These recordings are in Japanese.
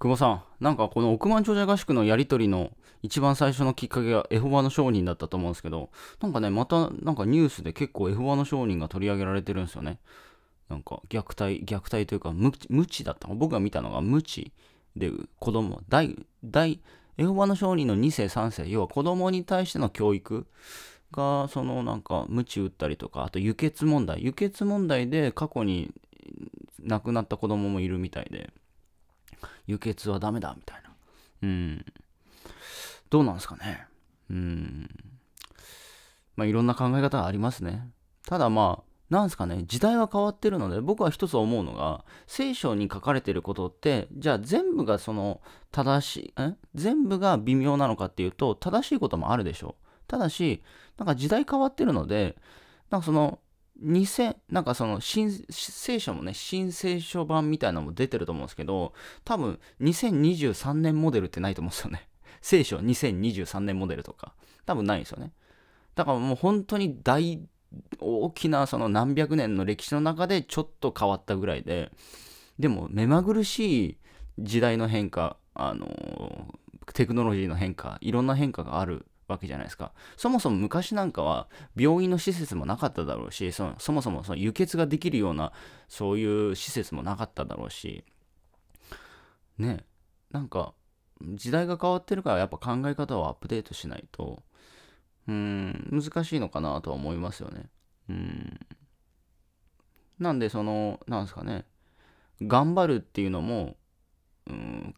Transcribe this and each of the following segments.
久保さん、なんかこの億万長者合宿のやりとりの一番最初のきっかけがエホバの商人だったと思うんですけど、なんかね、またなんかニュースで結構エホバの商人が取り上げられてるんですよね。なんか虐待、虐待というか無、無知だった。僕が見たのが無知で子供、大、大、エホバの商人の2世、3世、要は子供に対しての教育が、そのなんか無知打ったりとか、あと輸血問題。輸血問題で過去に亡くなった子供もいるみたいで。輸血はダメだみたいなうんどうなんですかねうんまあいろんな考え方がありますねただまあなんすかね、時代は変わってるので、僕は一つ思うのが、聖書に書かれてることって、じゃあ全部がその、正しい、え全部が微妙なのかっていうと、正しいこともあるでしょう。ただし、なんか時代変わってるので、なんかその、2000なんかその新聖書もね新聖書版みたいなのも出てると思うんですけど多分2023年モデルってないと思うんですよね 聖書2023年モデルとか多分ないんですよねだからもう本当に大大きなその何百年の歴史の中でちょっと変わったぐらいででも目まぐるしい時代の変化あのテクノロジーの変化いろんな変化があるわけじゃないですか。そもそも昔なんかは病院の施設もなかっただろうし、そもそもその輸血ができるようなそういう施設もなかっただろうし、ね、なんか時代が変わってるからやっぱ考え方をアップデートしないと、うん、難しいのかなとは思いますよね。うん。なんでその、なんですかね、頑張るっていうのも、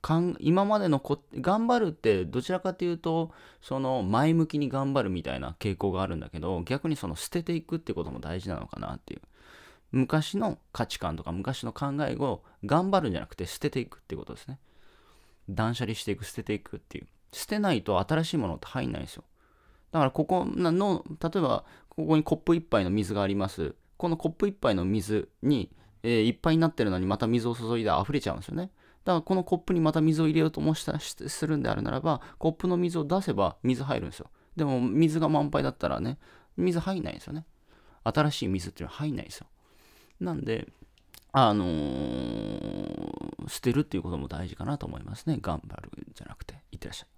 かん今までのこ頑張るってどちらかというとその前向きに頑張るみたいな傾向があるんだけど逆にその捨てていくってことも大事なのかなっていう昔の価値観とか昔の考えを頑張るんじゃなくて捨てていくってことですね断捨離していく捨てていくっていう捨てないと新しいものって入んないんですよだからここの例えばここにコップ1杯の水がありますこのコップ1杯の水に、えー、いっぱいになってるのにまた水を注いで溢れちゃうんですよねだからこのコップにまた水を入れようともしたするんであるならば、コップの水を出せば水入るんですよ。でも水が満杯だったらね、水入んないんですよね。新しい水っていうのは入んないんですよ。なんで、あのー、捨てるっていうことも大事かなと思いますね。頑張るんじゃなくて、いってらっしゃい。